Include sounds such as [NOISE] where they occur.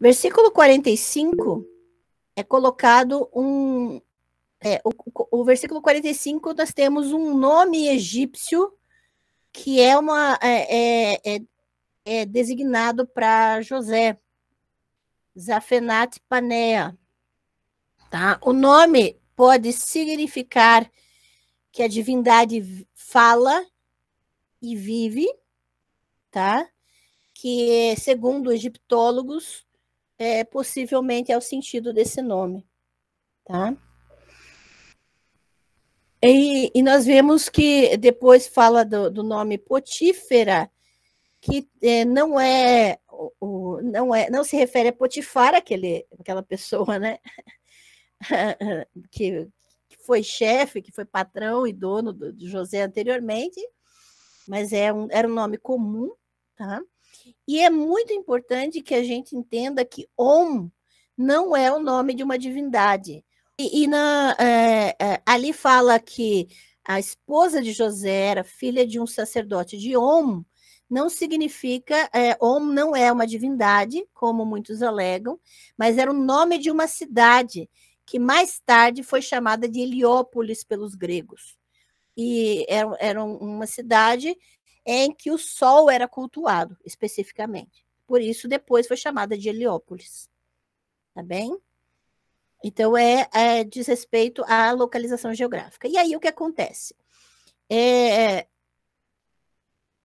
Versículo 45 é colocado um. É, o, o versículo 45, nós temos um nome egípcio que é uma é, é, é, é designado para José, Zafenat Panea. Tá? O nome pode significar que a divindade fala e vive, tá? Que segundo egiptólogos é, possivelmente é o sentido desse nome, tá? E, e nós vemos que depois fala do, do nome Potífera, que é, não é o, não é não se refere a Potifar aquele aquela pessoa, né? [LAUGHS] que, que, foi chefe, que foi patrão e dono do, do José anteriormente, mas é um, era um nome comum tá? E é muito importante que a gente entenda que Om não é o nome de uma divindade. E, e na, é, é, ali fala que a esposa de José era filha de um sacerdote de Om, não significa, é, Om não é uma divindade, como muitos alegam, mas era o nome de uma cidade que mais tarde foi chamada de Heliópolis pelos gregos. E era, era uma cidade em que o sol era cultuado especificamente. Por isso, depois foi chamada de Heliópolis. Tá bem? Então, é, é diz respeito à localização geográfica. E aí, o que acontece? É, é